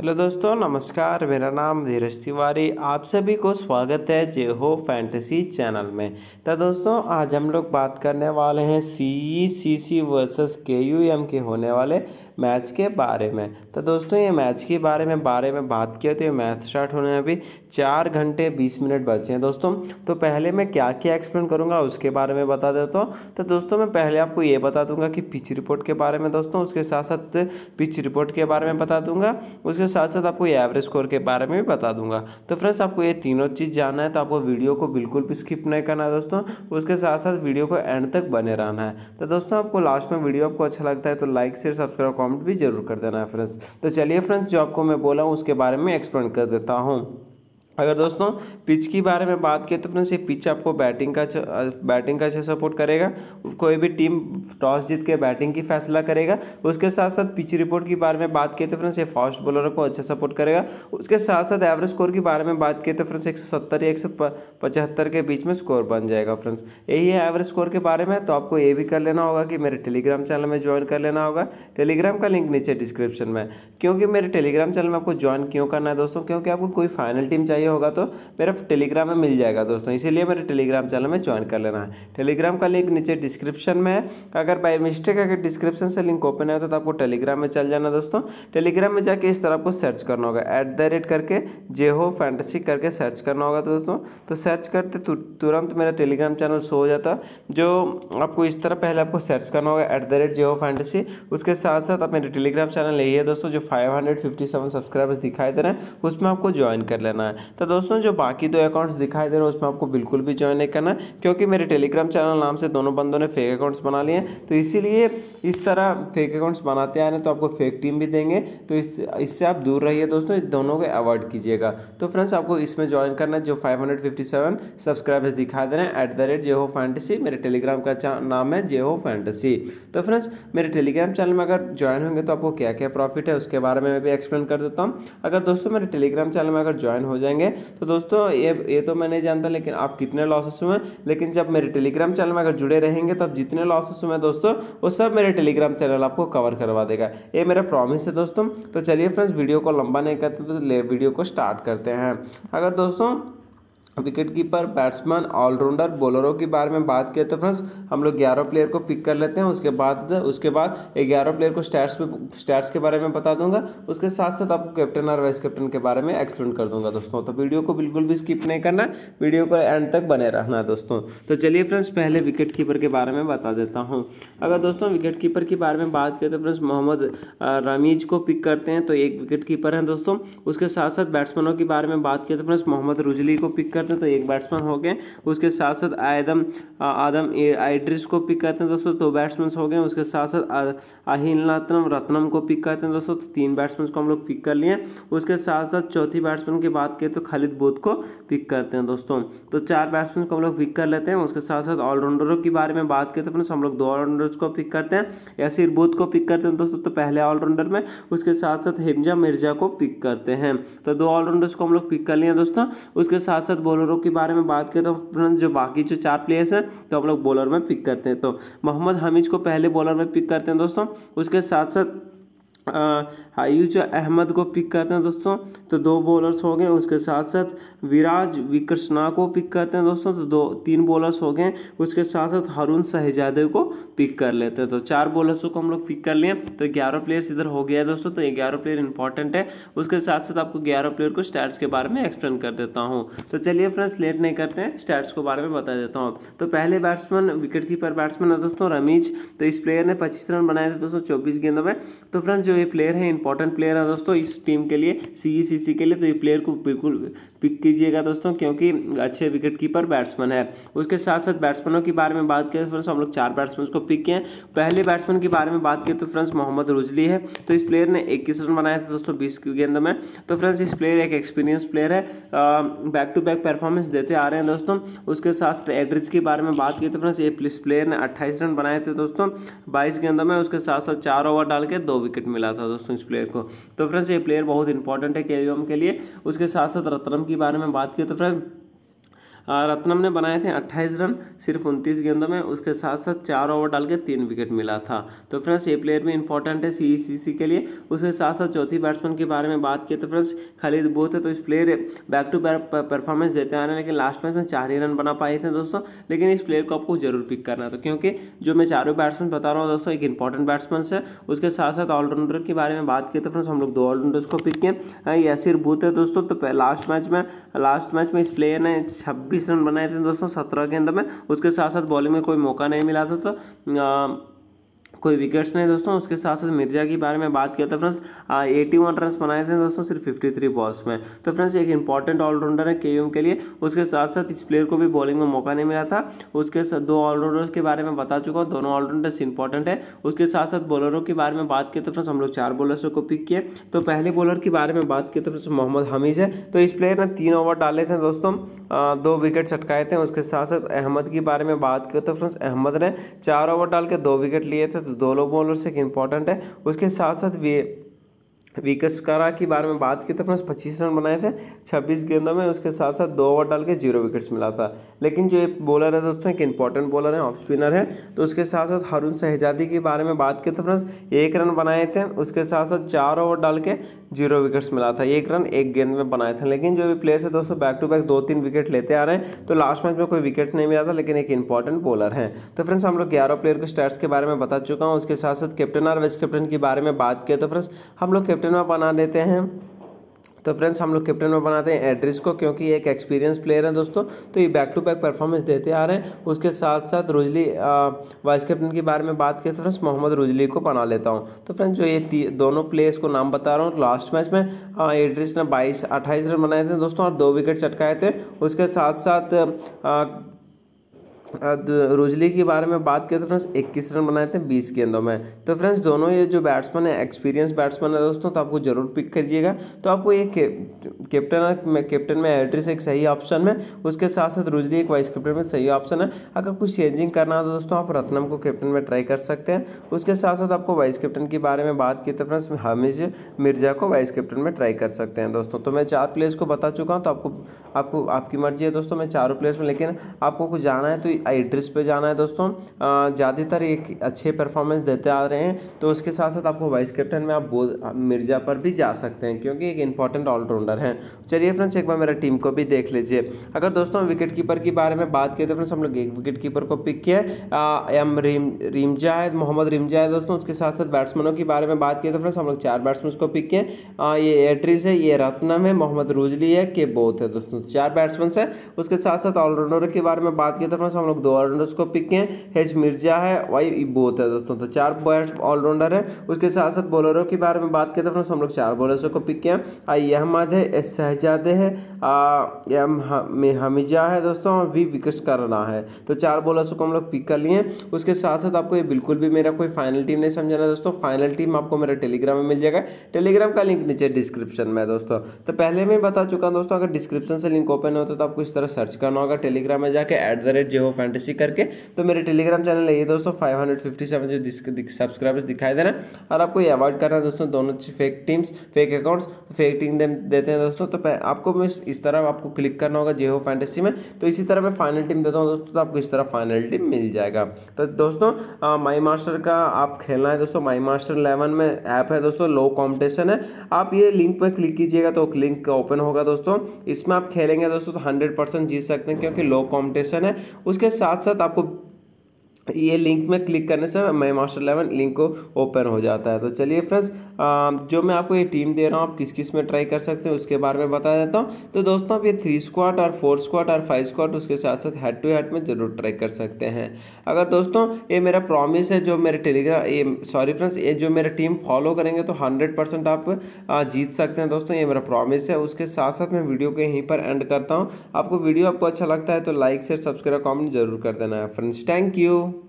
hello दोस्तों नमस्कार मेरा नाम धीरज तिवारी आप सभी को स्वागत है जे हो फैंटेसी चैनल में तो दोस्तों आज हम लोग बात करने वाले हैं C C C versus K U M के होने वाले मैच के बारे में तो दोस्तों ये मैच के बारे में बारे में बात किया तो ये मैच स्टार्ट होने में अभी चार घंटे बीस मिनट बचे हैं दोस्तों तो पहले मैं क्या क्या एक्सप्लेन करूँगा उसके बारे में बता देता हूँ तो दोस्तों मैं पहले आपको ये बता दूँगा कि पिच रिपोर्ट के बारे में दोस्तों उसके साथ साथ पिच रिपोर्ट के बारे में बता दूँगा उसके साथ साथ आपको एवरेज स्कोर के बारे में भी बता दूंगा तो फ्रेंड्स आपको ये तीनों चीज़ जानना है तो आपको वीडियो को बिल्कुल भी स्किप नहीं करना है दोस्तों उसके साथ साथ वीडियो को एंड तक बने रहना है तो दोस्तों आपको लास्ट में वीडियो आपको अच्छा लगता है तो लाइक शेयर सब्सक्राइब कॉमेंट भी जरूर कर देना है फ्रेंड्स तो चलिए फ्रेंड्स जो आपको मैं बोला हूँ उसके बारे में एक्सप्लेन कर देता हूँ अगर दोस्तों पिच की बारे में बात की तो फ्रेंड्स ये पिच आपको बैटिंग का बैटिंग का अच्छा सपोर्ट करेगा कोई भी टीम टॉस जीत के बैटिंग की फैसला करेगा उसके साथ साथ पिच रिपोर्ट के बारे में बात की तो फ्रेंड्स ये फास्ट बॉलर को अच्छा सपोर्ट करेगा उसके साथ साथ एवरेज स्कोर के बारे में बात की तो फ्रेंड्स एक या एक के बीच में स्कोर बन जाएगा फ्रेंड्स यही है एवरेज स्कोर के बारे में तो आपको ये भी कर लेना होगा कि मेरे टेलीग्राम चैनल में ज्वाइन कर लेना होगा टेलीग्राम का लिंक नीचे डिस्क्रिप्शन में क्योंकि मेरे टेलीग्राम चैनल में आपको ज्वाइन क्यों करना है दोस्तों क्योंकि आपको कोई फाइनल टीम चाहिए होगा तो मेरा टेलीग्राम में मिल जाएगा दोस्तों इसीलिए मेरे टेलीग्राम चैनल में ज्वाइन कर लेना है टेलीग्राम का लिंक नीचे डिस्क्रिप्शन में है अगर बाई मिस्टेक अगर डिस्क्रिप्शन से लिंक ओपन है तो आपको टेलीग्राम में चल जाना दोस्तों टेलीग्राम में जाके इस तरह आपको सर्च करना होगा एट द रेट करके जेहो फैंटसी करके सर्च करना होगा दोस्तों तो सर्च करते तुरंत मेरा टेलीग्राम चैनल शो हो जाता जो आपको इस तरह पहले आपको सर्च करना होगा एट द रेट जेहो फैंटेसी उसके साथ साथ आप मेरे टेलीग्राम चैनल यही है दोस्तों जो five hundred fifty seven subscribers दिखाई दे रहे हैं उसमें आपको ज्वाइन कर लेना है तो दोस्तों जो बाकी दो अकाउंट्स दिखाई दे रहे हैं उसमें आपको बिल्कुल भी ज्वाइन नहीं करना क्योंकि मेरे टेलीग्राम चैनल नाम से दोनों बंदों ने फेक अकाउंट्स बना लिए हैं तो इसीलिए इस तरह फेक अकाउंट्स बनाते आ रहे हैं तो आपको फेक टीम भी देंगे तो इससे आप दूर रहिए दोस्तों दोनों को अवॉइड कीजिएगा तो फ्रेंड्स आपको इसमें ज्वाइन करना है जो फाइव सब्सक्राइबर्स दिखा दे रहे हैं एट द रेट हो फैंटेसी मेरे टेलीग्राम का नाम है जेहो फैंटेसी तो फ्रेंड्स मेरे टेलीग्राम चैनल में अगर ज्वाइन होंगे तो आपको क्या क्या प्रॉफिट है उसके बारे में मैं भी एक्सप्लेन कर देता हूँ अगर दोस्तों मेरे टेलीग्राम चैनल में अगर ज्वाइन हो जाएंगे करेंगे तो दोस्तों ये ये तो मैं नहीं जानता लेकिन आप कितने लॉसेस हुए लेकिन जब मेरे टेलीग्राम चैनल में अगर जुड़े रहेंगे तब जितने लॉसेस हुए दोस्तों वो सब मेरे टेलीग्राम चैनल आपको कवर करवा देगा ये मेरा प्रॉमिस है दोस्तों तो चलिए फ्रेंड्स वीडियो को लंबा नहीं करते तो वीडियो को स्टार्ट करते हैं अगर दोस्तों विकेट कीपर बैट्समैन ऑलराउंडर बॉलरों के बारे में बात करें तो फ्रेंड्स हम लोग ग्यारह प्लेयर को पिक कर लेते हैं उसके बाद उसके बाद ग्यारह प्लेयर को स्टैट्स स्टैट्स के बारे में बता दूंगा उसके साथ साथ आपको कैप्टन और वाइस कैप्टन के बारे में एक्सप्लेन कर दूंगा दोस्तों तो वीडियो को बिल्कुल भी स्किप नहीं करना वीडियो को एंड तक बने रहना दोस्तों तो चलिए फ्रेंड्स पहले विकेट कीपर के बारे में बता देता हूँ अगर दोस्तों विकेट कीपर के बारे में बात करें तो फ्रेंड्स मोहम्मद रमीज को पिक करते हैं तो एक विकेट कीपर हैं दोस्तों उसके साथ साथ बैट्समैनों के बारे में बात करें तो फ्रेंड्स मोहम्मद रुजली को पिक करते करते हैं तो एक बैट्समैन हो गए उसके साथ साथ आदम आदम आइड्रिस को पिक करते हैं दोस्तों दो बैट्समैन हो गए उसके साथ साथ अहिल रत्नम रत्नम को पिक करते हैं दोस्तों तो तीन बैट्समैन को हम लोग पिक कर लिए उसके साथ साथ चौथी बैट्समैन की बात करें तो खालिद बोध को पिक करते हैं दोस्तों तो चार बैट्समैन को हम लोग पिक कर लेते हैं उसके साथ साथ ऑलराउंडरों के बारे में बात करें तो फ्रेंड्स हम लोग दो ऑलराउंडर्स को पिक करते हैं यासिर बोध को पिक करते हैं दोस्तों तो पहले ऑलराउंडर में उसके साथ साथ हेमजा मिर्जा को पिक करते हैं तो दो ऑलराउंडर्स को हम लोग पिक कर लिए दोस्तों उसके साथ साथ बॉलरों के बारे में बात करें तो फ्रेंड्स जो बाकी जो चार प्लेयर्स हैं तो हम लोग बॉलर में पिक करते हैं तो मोहम्मद हमीज को पहले बॉलर में पिक करते हैं दोस्तों उसके साथ साथ आयुष हाँ, अहमद को पिक करते हैं दोस्तों तो दो बॉलर्स हो गए उसके साथ साथ विराज विकृष्णा को पिक करते हैं दोस्तों तो दो तीन बॉलर्स हो गए उसके साथ साथ हरुण सहजादेव को पिक कर लेते हैं तो चार बॉलर्सों को हम लोग पिक कर लिए तो ग्यारह प्लेयर्स इधर हो गया दोस्तों तो ये ग्यारह प्लेयर इंपॉर्टेंट है उसके साथ साथ आपको ग्यारह प्लेयर को स्टैट्स के बारे में एक्सप्लेन कर देता हूँ तो चलिए फ्रेंड्स लेट नहीं करते हैं स्टैट्स के बारे में बता देता हूँ तो पहले बैट्समैन विकेट कीपर बैट्समैन है दोस्तों रमीज तो इस प्लेयर ने पच्चीस रन बनाए थे दोस्तों चौबीस गेंदों में तो फ्रेंड्स जो ये प्लेयर है इंपॉर्टेंट प्लेयर है दोस्तों इस टीम के लिए सी e के लिए तो ये प्लेयर को बिल्कुल पिक कीजिएगा दोस्तों क्योंकि अच्छे विकेट कीपर बैट्समैन है उसके साथ साथ बैट्समैनों के बारे में बात करें फ्रेंड्स हम लोग चार बैट्समैन को पिक किए पहले बैट्समैन के बारे में बात करें तो फ्रेंड्स तो मोहम्मद रुजली है तो इस प्लेयर ने इक्कीस रन बनाए थे दोस्तों बीस गेंद में तो फ्रेंड्स इस प्लेयर एक एक्सपीरियंस प्लेयर है बैक टू बैक परफॉर्मेंस देते आ रहे हैं दोस्तों उसके साथ एड्रिज के बारे में बात की तो फ्रेंड्स ये प्लेयर ने अट्ठाईस रन बनाए थे दोस्तों बाईस गेंदों में उसके साथ साथ चार ओवर डाल के दो विकेट मिला मिला था दोस्तों इस प्लेयर को तो फ्रेंड्स ये प्लेयर बहुत इंपॉर्टेंट है के के लिए उसके साथ साथ रत्नम के बारे में बात की तो फ्रेंड्स रत्नम ने बनाए थे 28 रन सिर्फ उनतीस गेंदों में उसके साथ साथ चार ओवर डाल के तीन विकेट मिला था तो फ्रेंड्स ये प्लेयर भी इंपॉर्टेंट है सी e के लिए उसके साथ साथ चौथी बैट्समैन के बारे में बात की तो फ्रेंड्स खालिद बोथ है तो इस player back to back performance देते आ रहे हैं लेकिन लास्ट मैच में चार ही रन बना पाए थे दोस्तों लेकिन इस प्लेयर को आपको जरूर पिक करना है तो क्योंकि जो मैं चारों बैट्समैन बता रहा हूँ दोस्तों एक इंपॉर्टेंट बैट्समैन है उसके साथ साथ ऑलराउंडर के बारे में बात की तो फ्रेंड्स हम लोग दो ऑलराउंडर्स को पिक किए यासिर बूथ है दोस्तों तो लास्ट मैच में लास्ट मैच में इस प्लेयर ने छब्बीस छब्बीस रन बनाए थे दोस्तों सत्रह गेंद में उसके साथ साथ बॉलिंग में कोई मौका नहीं मिला था तो कोई विकेट्स नहीं दोस्तों उसके साथ साथ मिर्जा के बारे में बात किया था फ्रेंड्स एटी वन रन बनाए थे दोस्तों सिर्फ फिफ्टी थ्री बॉल्स में तो फ्रेंड्स एक इंपॉर्टेंट ऑलराउंडर है के के लिए उसके साथ साथ इस प्लेयर को भी बॉलिंग में मौका नहीं मिला था उसके साथ दो ऑलराउंडर्स के बारे में बता चुका हूँ दोनों ऑलराउंडर्स इंपॉर्टेंट है उसके साथ साथ बॉलरों के बारे में बात की तो फ्रेंड्स हम लोग चार बॉलर्स को पिक किए तो पहले बॉलर के बारे में बात की तो फ्रेंड्स मोहम्मद हमीज है तो इस प्लेयर ने तीन ओवर डाले थे दोस्तों दो विकेट चटकाए थे उसके साथ साथ अहमद के बारे में बात किया तो फ्रेंड्स अहमद ने चार ओवर डाल के दो विकेट लिए थे तो दोनों बॉलर से इंपॉर्टेंट है उसके साथ साथ वे करा के बारे में बात की तो अपने पच्चीस रन बनाए थे छब्बीस गेंदों में उसके साथ साथ दो ओवर डाल के जीरो विकेट्स मिला था लेकिन जो बॉलर है दोस्तों एक इंपॉर्टेंट बॉलर है ऑफ स्पिनर है तो उसके साथ साथ हरुण शहजादी के बारे में बात की तो फ्रेंड्स एक रन बनाए थे उसके साथ साथ चार ओवर डाल के जीरो विकेट्स मिला था एक रन एक गेंद में बनाए थे लेकिन जो भी प्लेयर्स है दोस्तों बैक टू बैक दो तीन विकेट लेते आ रहे हैं तो लास्ट मैच में कोई विकेट्स नहीं मिला था लेकिन एक इंपॉर्टेंट बॉलर है तो फ्रेंड्स हम लोग ग्यारह प्लेयर के स्टैट्स के बारे में बता चुका हूँ उसके साथ साथ कैप्टन और वाइस कैप्टन के बारे में बात किया तो फ्रेंड्स हम लोग कैप्टन में बना लेते हैं तो फ्रेंड्स हम लोग कैप्टन में बनाते हैं एड्रिस को क्योंकि एक एक्सपीरियंस प्लेयर है दोस्तों तो ये बैक टू बैक परफॉर्मेंस देते आ रहे हैं उसके साथ साथ रुजली वाइस कैप्टन के बारे में बात करें तो फ्रेंड्स मोहम्मद रुजली को बना लेता हूँ तो फ्रेंड्स जो ये दोनों प्लेयर्स को नाम बता रहा हूँ लास्ट मैच में एड्रिस ने बाईस अट्ठाईस रन बनाए थे दोस्तों और दो विकेट चटकाए थे उसके साथ साथ रोजली के बारे में बात करें तो फ्रेंड्स इक्कीस रन बनाए थे बीस गेंदों में तो फ्रेंड्स दोनों ये जो बैट्समैन है एक्सपीरियंस बैट्समैन है दोस्तों तो आपको जरूर पिक करिएगा तो आपको ये कैप्टन में कैप्टन में एड्रेस एक सही ऑप्शन है उसके साथ साथ रोजली एक वाइस कैप्टन में सही ऑप्शन है अगर कुछ चेंजिंग करना हो तो दोस्तों आप रत्नम को कैप्टन में ट्राई कर सकते हैं उसके साथ साथ आपको वाइस कैप्टन के बारे में बात की तो फ्रेंड्स हमिज मिर्जा को वाइस कैप्टन में ट्राई कर सकते हैं दोस्तों तो मैं चार प्लेयर्स को बता चुका हूँ तो आपको आपको आपकी मर्जी है दोस्तों मैं चारों प्लेयर्स में लेकिन आपको कुछ जाना है तो एड्रेस पे जाना है दोस्तों ज़्यादातर एक अच्छे परफॉर्मेंस देते आ रहे हैं तो उसके साथ साथ आपको वाइस कैप्टन में आप मिर्ज़ा पर भी जा सकते हैं क्योंकि एक इंपॉर्टेंट ऑलराउंडर है चलिए फ्रेंड्स एक बार मेरा टीम को भी देख लीजिए अगर दोस्तों विकेट कीपर के की बारे में बात करें तो फ्रेंड्स हम लोग एक विकेट कीपर को पिक किया है एम रिम रिमजा है मोहम्मद रिमजा है दोस्तों उसके साथ साथ बैट्समैनों के बारे में बात किए तो फ्रेंड्स हम लोग चार बैट्समैन को पिक किए ये एट्रीज है ये रत्नम है मोहम्मद रूजली है के बोथ है दोस्तों चार बैट्समैन है उसके साथ साथ ऑलराउंडर के बारे में बात किए तो फ्रेंड्स हम लोग दो ऑलराउंडर को पिक किए हेच मिर्जा है वाई बोथ है दोस्तों तो चार बेस्ट ऑलराउंडर है उसके साथ साथ बॉलरों के बारे में बात करते हैं तो हम लोग चार बॉलर्सों को पिक किए आई अहमद है एस शहजादे है एम हमीजा है दोस्तों और वी विकेट करना है तो चार बॉलर्सों को हम लोग पिक कर लिए उसके साथ साथ आपको ये बिल्कुल भी मेरा कोई फाइनल टीम नहीं समझाना है दोस्तों फाइनल टीम आपको मेरा टेलीग्राम में मिल जाएगा टेलीग्राम का लिंक नीचे डिस्क्रिप्शन में दोस्तों तो पहले मैं बता चुका हूँ दोस्तों अगर डिस्क्रिप्शन से लिंक ओपन होता तो आपको इस तरह सर्च करना होगा टेलीग्राम में जाकर एट द रेट जो फैंटेसी करके तो मेरे टेलीग्राम चैनल है ये दोस्तों फाइव हंड्रेड फिफ्टी सेवन जो सब्सक्राइबर्स दिखाई देना और आपको ये अवॉइड करना है दोस्तों दोनों fake teams fake accounts fake team देते हैं दोस्तों तो आपको इस तरह आपको क्लिक करना होगा जे हो फैंटेसी में तो इसी तरह मैं फाइनल टीम देता हूँ दोस्तों तो आपको इस तरह फाइनल टीम मिल जाएगा तो दोस्तों माई मास्टर का आप खेलना है दोस्तों माई मास्टर इलेवन में ऐप है दोस्तों लो कॉम्पिटिशन है आप ये लिंक पर क्लिक कीजिएगा तो लिंक ओपन होगा दोस्तों इसमें आप खेलेंगे दोस्तों तो हंड्रेड परसेंट जीत सकते हैं क्योंकि लो कॉम्पिटिशन है उसके साथ साथ आपको ये लिंक में क्लिक करने से माई मास्टर इलेवन लिंक को ओपन हो जाता है तो चलिए फ्रेंड्स जो मैं आपको ये टीम दे रहा हूँ आप किस किस में ट्राई कर सकते हैं उसके बारे में बता देता हूँ तो दोस्तों आप ये थ्री स्क्वाट और फोर स्क्वाट और फाइव स्क्वाट उसके साथ साथ हेड टू हेड में जरूर ट्राई कर सकते हैं अगर दोस्तों ये मेरा प्रॉमिस है जो मेरे टेलीग्राम ये सॉरी फ्रेंड्स ये जो मेरा टीम फॉलो करेंगे तो हंड्रेड आप जीत सकते हैं दोस्तों ये मेरा प्रॉमिस है उसके साथ साथ मैं वीडियो को यहीं पर एंड करता हूँ आपको वीडियो आपको अच्छा लगता है तो लाइक शेयर सब्सक्राइब कॉमेंट जरूर कर देना है फ्रेंड्स थैंक यू